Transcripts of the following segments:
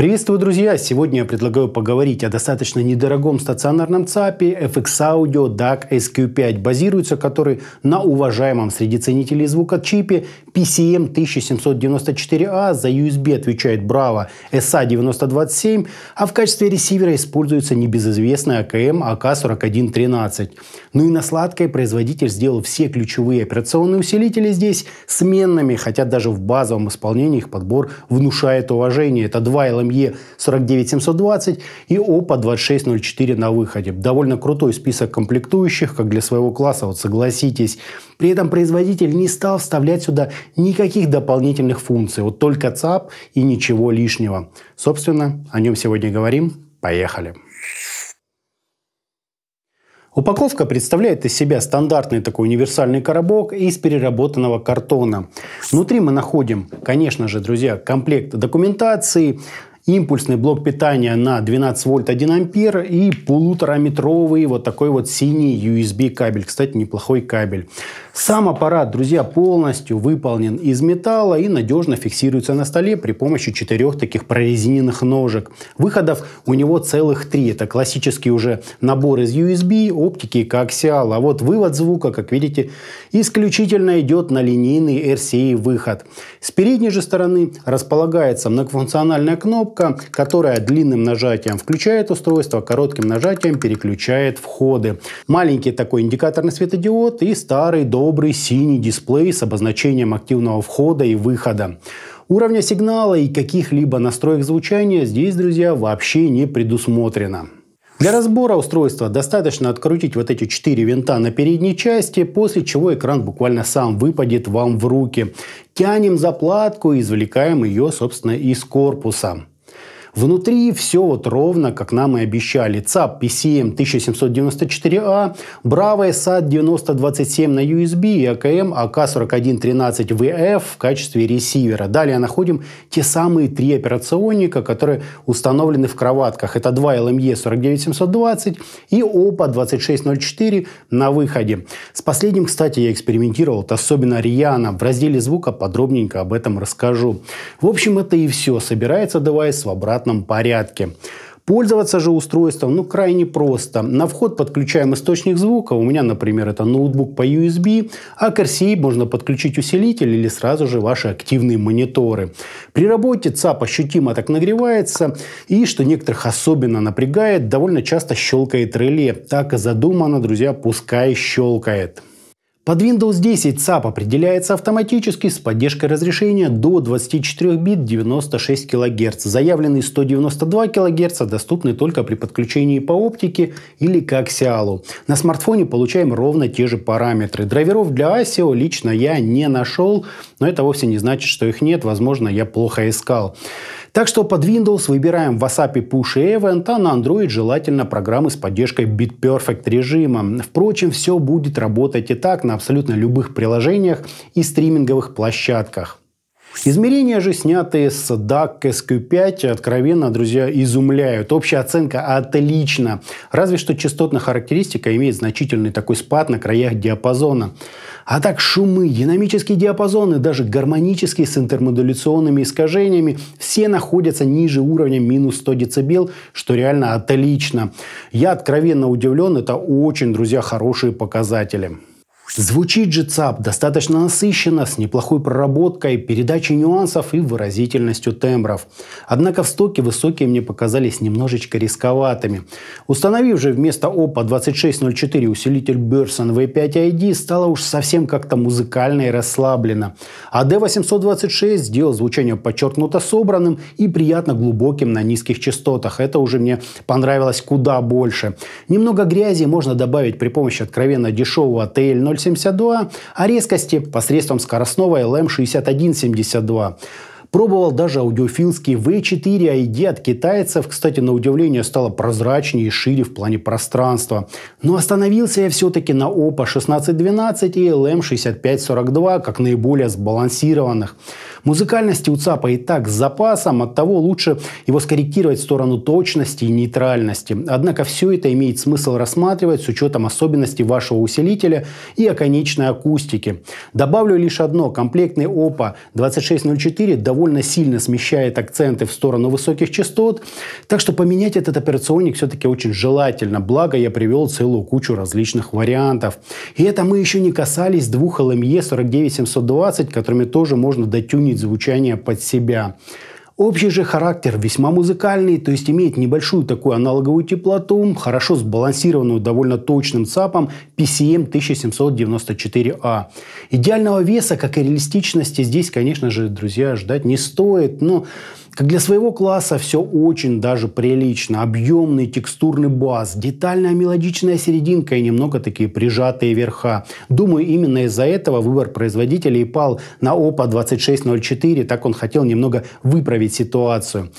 Приветствую, друзья! Сегодня я предлагаю поговорить о достаточно недорогом стационарном ЦАПе FX Audio DAC SQ5, базируется который на уважаемом среди ценителей звука чипе PCM 1794A, а. за USB отвечает Bravo SA9027, а в качестве ресивера используется небезызвестный АКМ ak 4113 Ну и на сладкое производитель сделал все ключевые операционные усилители здесь сменными, хотя даже в базовом исполнении их подбор внушает уважение. Это два LM Е49720 и ОПА2604 на выходе. Довольно крутой список комплектующих, как для своего класса, вот согласитесь. При этом производитель не стал вставлять сюда никаких дополнительных функций, вот только ЦАП и ничего лишнего. Собственно, о нем сегодня говорим. Поехали! Упаковка представляет из себя стандартный такой универсальный коробок из переработанного картона. Внутри мы находим, конечно же, друзья, комплект документации, импульсный блок питания на 12 вольт 1 ампер и полутораметровый вот такой вот синий USB кабель. Кстати, неплохой кабель. Сам аппарат, друзья, полностью выполнен из металла и надежно фиксируется на столе при помощи четырех таких прорезиненных ножек. Выходов у него целых три. Это классический уже набор из USB, оптики и коаксиала. А вот вывод звука, как видите, исключительно идет на линейный RCA выход. С передней же стороны располагается многофункциональная кнопка, кнопка, которая длинным нажатием включает устройство, коротким нажатием переключает входы. Маленький такой индикаторный светодиод и старый добрый синий дисплей с обозначением активного входа и выхода. Уровня сигнала и каких-либо настроек звучания здесь, друзья, вообще не предусмотрено. Для разбора устройства достаточно открутить вот эти четыре винта на передней части, после чего экран буквально сам выпадет вам в руки. Тянем заплатку и извлекаем ее, собственно, из корпуса. Внутри все вот ровно, как нам и обещали. ЦАП PCM 1794A, Бравая SAT 9027 на USB и АКМ АК4113VF в качестве ресивера. Далее находим те самые три операционника, которые установлены в кроватках. Это два LME 49720 эм и ОПА 2604 на выходе. С последним, кстати, я экспериментировал, особенно Риана. В разделе звука подробненько об этом расскажу. В общем, это и все. Собирается девайс в обратном обратном порядке. Пользоваться же устройством ну, крайне просто. На вход подключаем источник звука. У меня, например, это ноутбук по USB, а к RCA можно подключить усилитель или сразу же ваши активные мониторы. При работе ЦАП ощутимо так нагревается и, что некоторых особенно напрягает, довольно часто щелкает реле. Так и задумано, друзья, пускай щелкает. Под Windows 10 SAP определяется автоматически с поддержкой разрешения до 24 бит 96 кГц. Заявленный 192 кГц доступны только при подключении по оптике или к аксиалу. На смартфоне получаем ровно те же параметры. Драйверов для ASIO лично я не нашел, но это вовсе не значит, что их нет. Возможно, я плохо искал. Так что под Windows выбираем в WhatsApp Push и Event, а на Android желательно программы с поддержкой BitPerfect режима. Впрочем, все будет работать и так на абсолютно любых приложениях и стриминговых площадках. Измерения же, снятые с DAC SQ5, откровенно, друзья, изумляют. Общая оценка отлично. Разве что частотная характеристика имеет значительный такой спад на краях диапазона. А так шумы, динамические диапазоны, даже гармонические с интермодуляционными искажениями, все находятся ниже уровня минус 100 дБ, что реально отлично. Я откровенно удивлен, это очень, друзья, хорошие показатели. Звучит же ЦАП достаточно насыщенно, с неплохой проработкой, передачей нюансов и выразительностью тембров. Однако в стоке высокие мне показались немножечко рисковатыми. Установив же вместо ОПА 2604 усилитель Берсон V5ID, стало уж совсем как-то музыкально и расслабленно. А D826 сделал звучание подчеркнуто собранным и приятно глубоким на низких частотах. Это уже мне понравилось куда больше. Немного грязи можно добавить при помощи откровенно дешевого TL0 0,72, а резкости посредством скоростного LM6172. Пробовал даже аудиофилский V4 ID от китайцев. Кстати, на удивление стало прозрачнее и шире в плане пространства. Но остановился я все-таки на OPPO 1612 и LM6542 как наиболее сбалансированных. Музыкальности у ЦАПа и так с запасом, от того лучше его скорректировать в сторону точности и нейтральности. Однако все это имеет смысл рассматривать с учетом особенностей вашего усилителя и оконечной акустики. Добавлю лишь одно. Комплектный OPPO 2604 довольно довольно сильно смещает акценты в сторону высоких частот. Так что поменять этот операционник все-таки очень желательно. Благо я привел целую кучу различных вариантов. И это мы еще не касались двух LME 49720, которыми тоже можно дотюнить звучание под себя. Общий же характер весьма музыкальный, то есть имеет небольшую такую аналоговую теплоту, хорошо сбалансированную довольно точным ЦАПом PCM 1794A. А. Идеального веса, как и реалистичности, здесь, конечно же, друзья, ждать не стоит, но как для своего класса все очень даже прилично. Объемный текстурный бас, детальная мелодичная серединка и немного такие прижатые верха. Думаю, именно из-за этого выбор производителей пал на ОПА 2604. Так он хотел немного выправить ситуацию.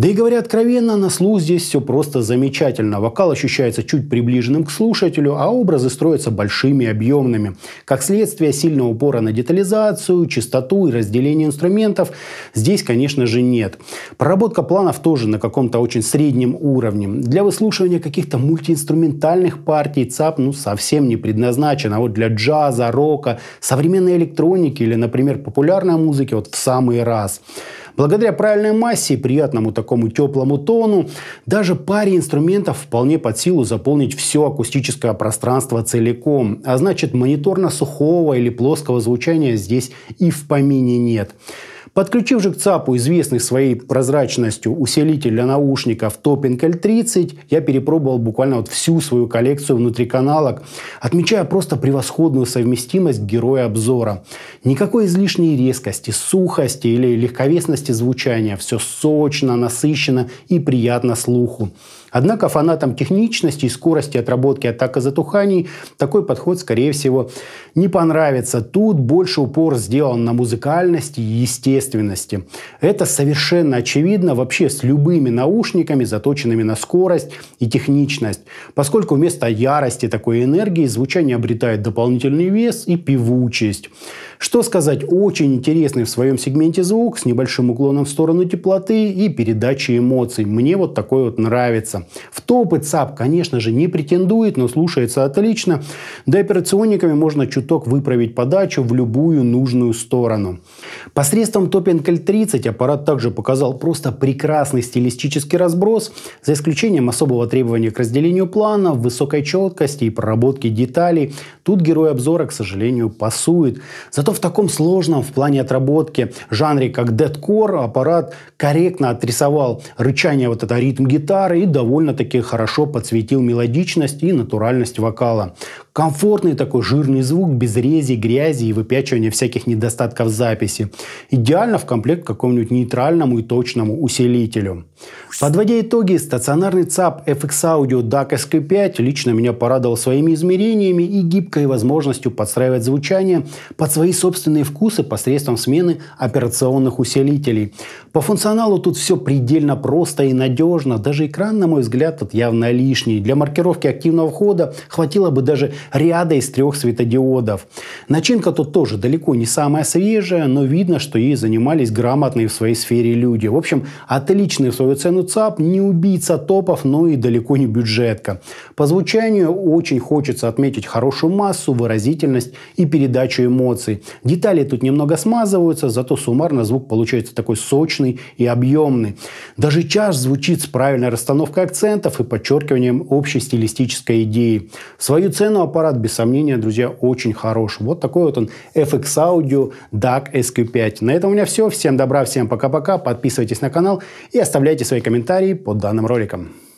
Да и говоря откровенно, на слух здесь все просто замечательно. Вокал ощущается чуть приближенным к слушателю, а образы строятся большими и объемными. Как следствие сильного упора на детализацию, чистоту и разделение инструментов здесь, конечно же, нет. Проработка планов тоже на каком-то очень среднем уровне. Для выслушивания каких-то мультиинструментальных партий ЦАП ну, совсем не предназначен. А вот для джаза, рока, современной электроники или, например, популярной музыки вот в самый раз. Благодаря правильной массе и приятному такому теплому тону, даже паре инструментов вполне под силу заполнить все акустическое пространство целиком, а значит мониторно-сухого или плоского звучания здесь и в помине нет. Подключив же к ЦАПу известный своей прозрачностью усилитель для наушников Topping L30, я перепробовал буквально вот всю свою коллекцию внутриканалок, отмечая просто превосходную совместимость героя обзора. Никакой излишней резкости, сухости или легковесности звучания. Все сочно, насыщенно и приятно слуху. Однако фанатам техничности и скорости отработки атак и затуханий такой подход, скорее всего, не понравится. Тут больше упор сделан на музыкальности и естественности. Это совершенно очевидно вообще с любыми наушниками, заточенными на скорость и техничность, поскольку вместо ярости такой энергии звучание обретает дополнительный вес и певучесть. Что сказать, очень интересный в своем сегменте звук с небольшим уклоном в сторону теплоты и передачи эмоций. Мне вот такой вот нравится. В топы ЦАП, конечно же, не претендует, но слушается отлично. Да операционниками можно чуток выправить подачу в любую нужную сторону. Посредством Топинкель 30 аппарат также показал просто прекрасный стилистический разброс, за исключением особого требования к разделению плана, высокой четкости и проработке деталей. Тут герой обзора, к сожалению, пасует. Зато в таком сложном в плане отработки жанре, как дедкор, аппарат корректно отрисовал рычание вот это ритм гитары и довольно довольно-таки хорошо подсветил мелодичность и натуральность вокала. Комфортный такой жирный звук, без рези, грязи и выпячивания всяких недостатков записи. Идеально в комплект к какому-нибудь нейтральному и точному усилителю. Подводя итоги, стационарный ЦАП FX Audio DAC SQ5 лично меня порадовал своими измерениями и гибкой возможностью подстраивать звучание под свои собственные вкусы посредством смены операционных усилителей. По функционалу тут все предельно просто и надежно. Даже экран, на мой взгляд, тут явно лишний. Для маркировки активного входа хватило бы даже ряда из трех светодиодов. Начинка тут тоже далеко не самая свежая, но видно, что ей занимались грамотные в своей сфере люди. В общем, отличный в своем стартовую цену ЦАП не убийца топов, но и далеко не бюджетка. По звучанию очень хочется отметить хорошую массу, выразительность и передачу эмоций. Детали тут немного смазываются, зато суммарно звук получается такой сочный и объемный. Даже час звучит с правильной расстановкой акцентов и подчеркиванием общей стилистической идеи. свою цену аппарат, без сомнения, друзья, очень хорош. Вот такой вот он FX Audio DAC SQ5. На этом у меня все. Всем добра, всем пока-пока. Подписывайтесь на канал и оставляйте оставляйте свои комментарии под данным роликом.